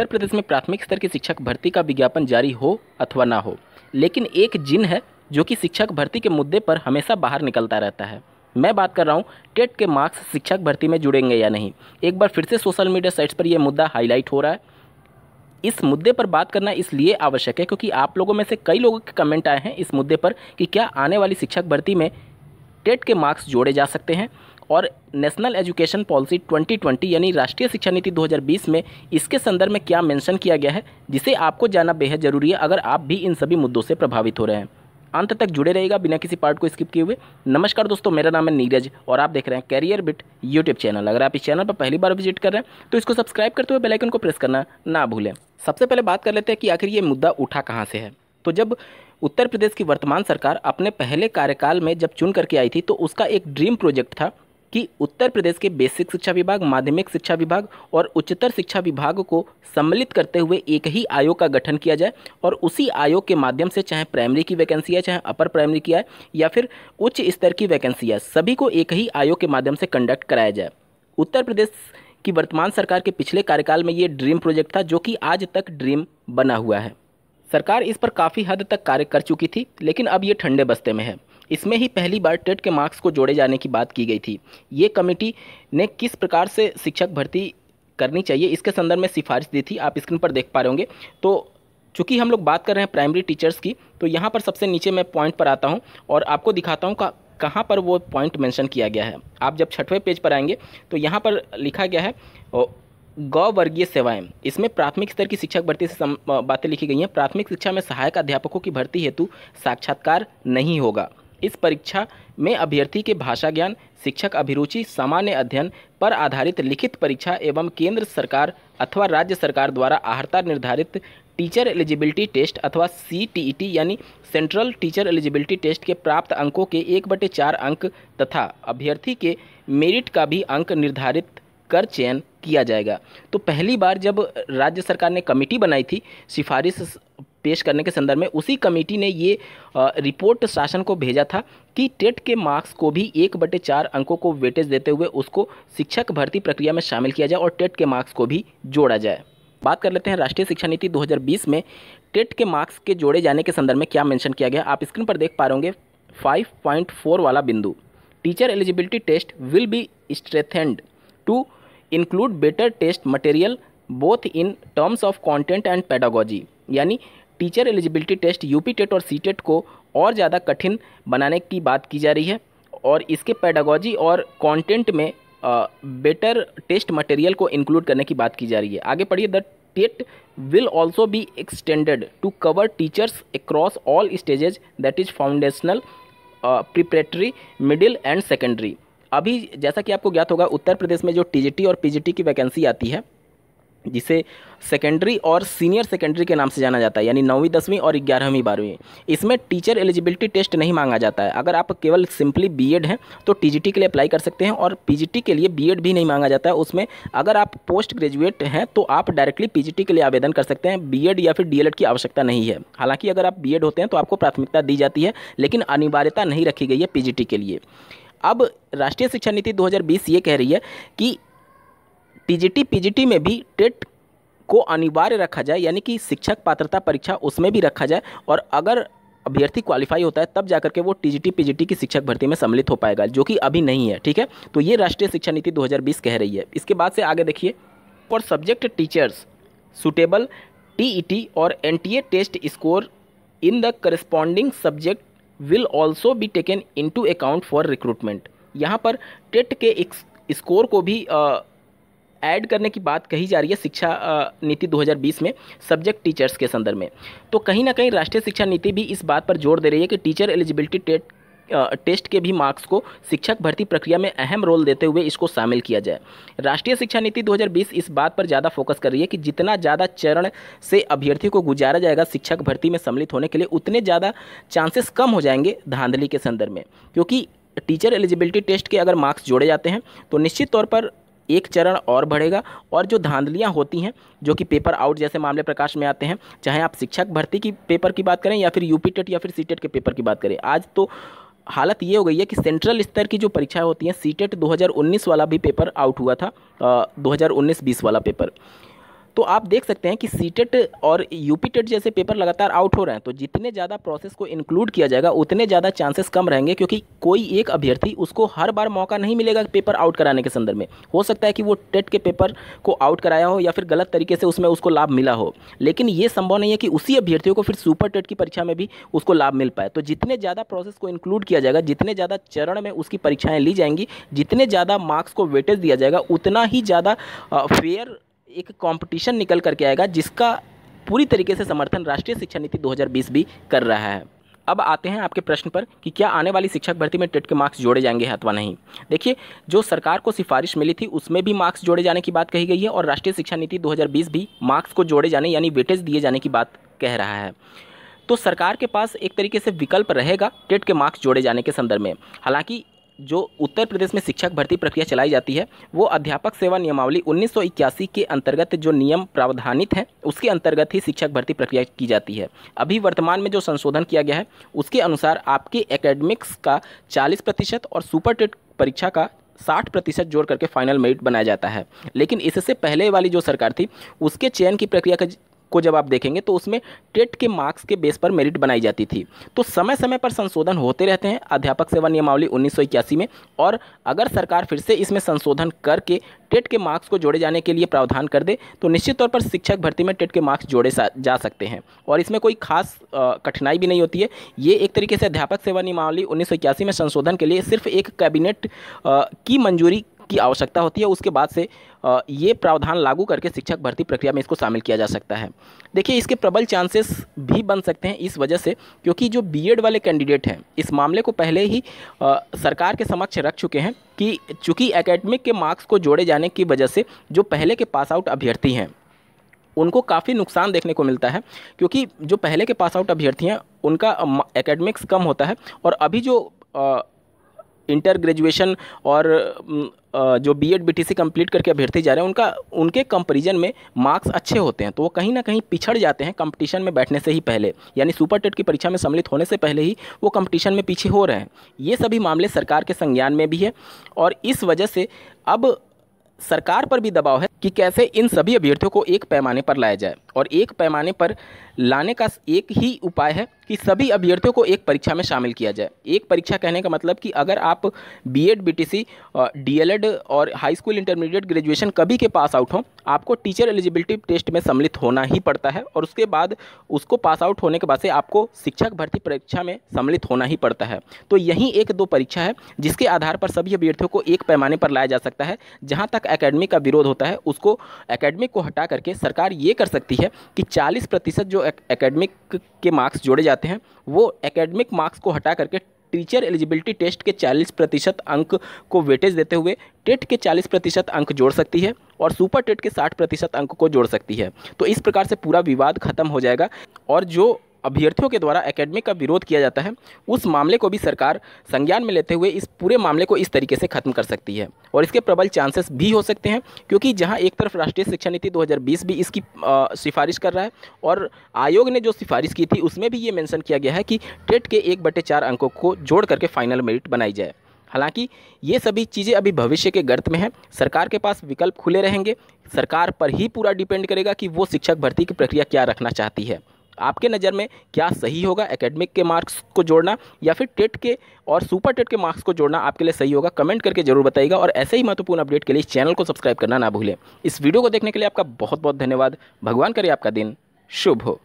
उत्तर प्रदेश में प्राथमिक स्तर की शिक्षक भर्ती का विज्ञापन जारी हो अथवा ना हो लेकिन एक जिन है जो कि शिक्षक भर्ती के मुद्दे पर हमेशा बाहर निकलता रहता है मैं बात कर रहा हूँ टेट के मार्क्स शिक्षक भर्ती में जुड़ेंगे या नहीं एक बार फिर से सोशल मीडिया साइट्स पर यह मुद्दा हाईलाइट हो रहा है इस मुद्दे पर बात करना इसलिए आवश्यक है क्योंकि आप लोगों में से कई लोगों के कमेंट आए हैं इस मुद्दे पर कि क्या आने वाली शिक्षक भर्ती में टेट के मार्क्स जोड़े जा सकते हैं और नेशनल एजुकेशन पॉलिसी 2020 यानी राष्ट्रीय शिक्षा नीति 2020 में इसके संदर्भ में क्या मेंशन किया गया है जिसे आपको जानना बेहद जरूरी है अगर आप भी इन सभी मुद्दों से प्रभावित हो रहे हैं अंत तक जुड़े रहेगा बिना किसी पार्ट को स्किप किए हुए नमस्कार दोस्तों मेरा नाम है नीरज और आप देख रहे हैं कैरियर बिट यूट्यूब चैनल अगर आप इस चैनल पर पहली बार विजिट कर रहे हैं तो इसको सब्सक्राइब करते हुए बेलाइकन को प्रेस करना ना भूलें सबसे पहले बात कर लेते हैं कि आखिर ये मुद्दा उठा कहाँ से है तो जब उत्तर प्रदेश की वर्तमान सरकार अपने पहले कार्यकाल में जब चुन करके आई थी तो उसका एक ड्रीम प्रोजेक्ट था कि उत्तर प्रदेश के बेसिक शिक्षा विभाग माध्यमिक शिक्षा विभाग और उच्चतर शिक्षा विभाग को सम्मिलित करते हुए एक ही आयोग का गठन किया जाए और उसी आयोग के माध्यम से चाहे प्राइमरी की वैकेंसी है चाहे अपर प्राइमरी की है या फिर उच्च स्तर की वैकेंसी है सभी को एक ही आयोग के माध्यम से कंडक्ट कराया जाए उत्तर प्रदेश की वर्तमान सरकार के पिछले कार्यकाल में ये ड्रीम प्रोजेक्ट था जो कि आज तक ड्रीम बना हुआ है सरकार इस पर काफ़ी हद तक कार्य कर चुकी थी लेकिन अब ये ठंडे बस्ते में है इसमें ही पहली बार टेट के मार्क्स को जोड़े जाने की बात की गई थी ये कमेटी ने किस प्रकार से शिक्षक भर्ती करनी चाहिए इसके संदर्भ में सिफारिश दी थी आप स्क्रीन पर देख पा रहे होंगे तो चूँकि हम लोग बात कर रहे हैं प्राइमरी टीचर्स की तो यहाँ पर सबसे नीचे मैं पॉइंट पर आता हूँ और आपको दिखाता हूँ का कहाँ पर वो पॉइंट मेंशन किया गया है आप जब छठवें पेज पर आएंगे तो यहाँ पर लिखा गया है गौ वर्गीय सेवाएं इसमें प्राथमिक स्तर की शिक्षक भर्ती से बातें लिखी गई हैं प्राथमिक शिक्षा में सहायक अध्यापकों की भर्ती हेतु साक्षात्कार नहीं होगा इस परीक्षा में अभ्यर्थी के भाषा ज्ञान शिक्षक अभिरुचि सामान्य अध्ययन पर आधारित लिखित परीक्षा एवं केंद्र सरकार अथवा राज्य सरकार द्वारा आहर्ता निर्धारित टीचर एलिजिबिलिटी टेस्ट अथवा सी e यानी सेंट्रल टीचर एलिजिबिलिटी टेस्ट के प्राप्त अंकों के एक बटे चार अंक तथा अभ्यर्थी के मेरिट का भी अंक निर्धारित कर चयन किया जाएगा तो पहली बार जब राज्य सरकार ने कमेटी बनाई थी सिफारिश पेश करने के संदर्भ में उसी कमेटी ने ये रिपोर्ट शासन को भेजा था कि टेट के मार्क्स को भी एक बटे चार अंकों को वेटेज देते हुए उसको शिक्षक भर्ती प्रक्रिया में शामिल किया जाए और टेट के मार्क्स को भी जोड़ा जाए बात कर लेते हैं राष्ट्रीय शिक्षा नीति 2020 में टेट के मार्क्स के जोड़े जाने के संदर्भ में क्या मेंशन किया गया आप स्क्रीन पर देख पा रहे होंगे 5.4 वाला बिंदु teacher eligibility test will be strengthened to include better test material both in terms of content and pedagogy यानी teacher eligibility test UP TET और सी टेट को और ज़्यादा कठिन बनाने की बात की जा रही है और इसके पैडागॉजी और कंटेंट में बेटर टेस्ट मटेरियल को इंक्लूड करने की बात की जा रही है आगे पढ़िए the TET will also be extended to cover teachers across all stages that is foundational preparatory middle and secondary अभी जैसा कि आपको ज्ञात होगा उत्तर प्रदेश में जो टी और पी की वैकेंसी आती है जिसे सेकेंडरी और सीनियर सेकेंडरी के नाम से जाना जाता है यानी नौवीं दसवीं और ग्यारहवीं बारहवीं इसमें टीचर एलिजिबिलिटी टेस्ट नहीं मांगा जाता है अगर आप केवल सिंपली बीएड हैं तो टीजीटी के लिए अप्लाई कर सकते हैं और पीजीटी के लिए बीएड भी नहीं मांगा जाता है उसमें अगर आप पोस्ट ग्रेजुएट हैं तो आप डायरेक्टली पी के लिए आवेदन कर सकते हैं बी या फिर डी की आवश्यकता नहीं है हालाँकि अगर आप बी होते हैं तो आपको प्राथमिकता दी जाती है लेकिन अनिवार्यता नहीं रखी गई है पी के लिए अब राष्ट्रीय शिक्षा नीति 2020 ये कह रही है कि पीजीटी पीजीटी में भी टेट को अनिवार्य रखा जाए यानी कि शिक्षक पात्रता परीक्षा उसमें भी रखा जाए और अगर अभ्यर्थी क्वालिफाई होता है तब जाकर के वो टीजीटी पीजीटी की शिक्षक भर्ती में सम्मिलित हो पाएगा जो कि अभी नहीं है ठीक है तो ये राष्ट्रीय शिक्षा नीति 2020 कह रही है इसके बाद से आगे देखिए for subject teachers suitable T और a test score in the corresponding subject will also be taken into account for recruitment यहाँ पर टेट के स्कोर को भी आ, ऐड करने की बात कही जा रही है शिक्षा नीति 2020 में सब्जेक्ट टीचर्स के संदर्भ में तो कहीं ना कहीं राष्ट्रीय शिक्षा नीति भी इस बात पर जोर दे रही है कि टीचर एलिजिबिलिटी टेट टेस्ट के भी मार्क्स को शिक्षक भर्ती प्रक्रिया में अहम रोल देते हुए इसको शामिल किया जाए राष्ट्रीय शिक्षा नीति 2020 इस बात पर ज़्यादा फोकस कर रही है कि जितना ज़्यादा चरण से अभ्यर्थी को गुजारा जाएगा शिक्षक भर्ती में सम्मिलित होने के लिए उतने ज़्यादा चांसेस कम हो जाएंगे धांधली के संदर्भ में क्योंकि टीचर एलिजिबिलिटी टेस्ट के अगर मार्क्स जोड़े जाते हैं तो निश्चित तौर पर एक चरण और बढ़ेगा और जो धांधलियाँ होती हैं जो कि पेपर आउट जैसे मामले प्रकाश में आते हैं चाहे आप शिक्षक भर्ती की पेपर की बात करें या फिर यूपी टेट या फिर सी के पेपर की बात करें आज तो हालत ये हो गई है कि सेंट्रल स्तर की जो परीक्षाएँ होती हैं सी टेट 2019 वाला भी पेपर आउट हुआ था दो हज़ार वाला पेपर तो आप देख सकते हैं कि सीटेट e और यूपीटेट e जैसे पेपर लगातार आउट हो रहे हैं तो जितने ज़्यादा प्रोसेस को इंक्लूड किया जाएगा उतने ज़्यादा चांसेस कम रहेंगे क्योंकि कोई एक अभ्यर्थी उसको हर बार मौका नहीं मिलेगा पेपर आउट कराने के संदर्भ में हो सकता है कि वो टेट e के पेपर को आउट कराया हो या फिर गलत तरीके से उसमें उसको लाभ मिला हो लेकिन ये संभव नहीं है कि उसी अभ्यर्थियों को फिर सुपर टेट की परीक्षा में भी उसको लाभ मिल पाए तो जितने ज़्यादा प्रोसेस को इंक्लूड किया जाएगा जितने ज़्यादा चरण में उसकी परीक्षाएँ ली जाएंगी जितने ज़्यादा मार्क्स को वेटेज दिया जाएगा उतना ही ज़्यादा फेयर एक कंपटीशन निकल करके आएगा जिसका पूरी तरीके से समर्थन राष्ट्रीय शिक्षा नीति 2020 भी कर रहा है अब आते हैं आपके प्रश्न पर कि क्या आने वाली शिक्षक भर्ती में टेट के मार्क्स जोड़े जाएंगे अथवा तो नहीं देखिए जो सरकार को सिफारिश मिली थी उसमें भी मार्क्स जोड़े जाने की बात कही गई है और राष्ट्रीय शिक्षा नीति 2020 भी मार्क्स को जोड़े जाने यानी वेटेज दिए जाने की बात कह रहा है तो सरकार के पास एक तरीके से विकल्प रहेगा टेट के मार्क्स जोड़े जाने के संदर्भ में हालांकि जो उत्तर प्रदेश में शिक्षक भर्ती प्रक्रिया चलाई जाती है वो अध्यापक सेवा नियमावली उन्नीस के अंतर्गत जो नियम प्रावधानित हैं उसके अंतर्गत ही शिक्षक भर्ती प्रक्रिया की जाती है अभी वर्तमान में जो संशोधन किया गया है उसके अनुसार आपके एकेडमिक्स का 40 प्रतिशत और सुपर टेट परीक्षा का साठ प्रतिशत जोड़ करके फाइनल मेरिट बनाया जाता है लेकिन इससे पहले वाली जो सरकार थी उसके चयन की प्रक्रिया का को जब आप देखेंगे तो उसमें टेट के मार्क्स के बेस पर मेरिट बनाई जाती थी तो समय समय पर संशोधन होते रहते हैं अध्यापक सेवा नियमावली उन्नीस में और अगर सरकार फिर से इसमें संशोधन करके टेट के मार्क्स को जोड़े जाने के लिए प्रावधान कर दे तो निश्चित तौर पर शिक्षक भर्ती में टेट के मार्क्स जोड़े जा सकते हैं और इसमें कोई खास कठिनाई भी नहीं होती है ये एक तरीके से अध्यापक सेवा नियमावली उन्नीस में संशोधन के लिए सिर्फ एक कैबिनेट की मंजूरी की आवश्यकता होती है उसके बाद से ये प्रावधान लागू करके शिक्षक भर्ती प्रक्रिया में इसको शामिल किया जा सकता है देखिए इसके प्रबल चांसेस भी बन सकते हैं इस वजह से क्योंकि जो बीएड वाले कैंडिडेट हैं इस मामले को पहले ही सरकार के समक्ष रख चुके हैं कि चूँकि एकेडमिक के मार्क्स को जोड़े जाने की वजह से जो पहले के पास आउट अभ्यर्थी हैं उनको काफ़ी नुकसान देखने को मिलता है क्योंकि जो पहले के पास आउट अभ्यर्थी हैं उनका एकेडमिक्स कम होता है और अभी जो इंटर ग्रेजुएशन और mm, जो B Ed B T C complete करके अभ्यर्थी जा रहे हैं उनका उनके कंपेरिजन में मार्क्स अच्छे होते हैं तो वो कहीं ना कहीं पिछड़ जाते हैं कंपटीशन में बैठने से ही पहले यानी सुपर टेट की परीक्षा में सम्मिलित होने से पहले ही वो कंपटीशन में पीछे हो रहे हैं ये सभी मामले सरकार के संज्ञान में भी है और इस वजह से अब सरकार पर भी दबाव है कि कैसे इन सभी अभ्यर्थियों को एक पैमाने पर लाया जाए और एक पैमाने पर लाने का एक ही उपाय है कि सभी अभ्यर्थियों को एक परीक्षा में शामिल किया जाए एक परीक्षा कहने का मतलब कि अगर आप B Ed B T C DElEd और हाई स्कूल इंटरमीडिएट ग्रेजुएशन कभी के पास आउट हों आपको टीचर एलिजिबिलिटी टेस्ट में सम्मिलित होना ही पड़ता है और उसके बाद उसको पास आउट होने के बाद से आपको शिक्षक भर्ती परीक्षा में सम्मिलित होना ही पड़ता है तो यही एक दो परीक्षा है जिसके आधार पर सभी अभ्यर्थियों को एक पैमाने पर लाया जा सकता है जहाँ तक अकेडमी का विरोध होता है उसको अकेडमी को हटा करके सरकार ये कर सकती है है कि 40 प्रतिशत जो एकेडमिक के मार्क्स जोड़े जाते हैं वो एकेडमिक मार्क्स को हटा करके टीचर एलिजिबिलिटी टेस्ट के 40 प्रतिशत अंक को वेटेज देते हुए टेट के 40 प्रतिशत अंक जोड़ सकती है और सुपर टेट के 60 प्रतिशत अंक को जोड़ सकती है तो इस प्रकार से पूरा विवाद खत्म हो जाएगा और जो अभ्यर्थियों के द्वारा एकेडमी का विरोध किया जाता है उस मामले को भी सरकार संज्ञान में लेते हुए इस पूरे मामले को इस तरीके से खत्म कर सकती है और इसके प्रबल चांसेस भी हो सकते हैं क्योंकि जहां एक तरफ राष्ट्रीय शिक्षा नीति 2020 भी इसकी सिफारिश कर रहा है और आयोग ने जो सिफारिश की थी उसमें भी ये मैंसन किया गया है कि टेट के एक बटे चार अंकों को जोड़ करके फाइनल मेरिट बनाई जाए हालांकि ये सभी चीज़ें अभी भविष्य के गर्त में हैं सरकार के पास विकल्प खुले रहेंगे सरकार पर ही पूरा डिपेंड करेगा कि वो शिक्षक भर्ती की प्रक्रिया क्या रखना चाहती है आपके नज़र में क्या सही होगा एकेडमिक के मार्क्स को जोड़ना या फिर टेट के और सुपर टेट के मार्क्स को जोड़ना आपके लिए सही होगा कमेंट करके जरूर बताइएगा और ऐसे ही महत्वपूर्ण अपडेट के लिए चैनल को सब्सक्राइब करना ना भूलें इस वीडियो को देखने के लिए आपका बहुत बहुत धन्यवाद भगवान करे आपका दिन शुभ हो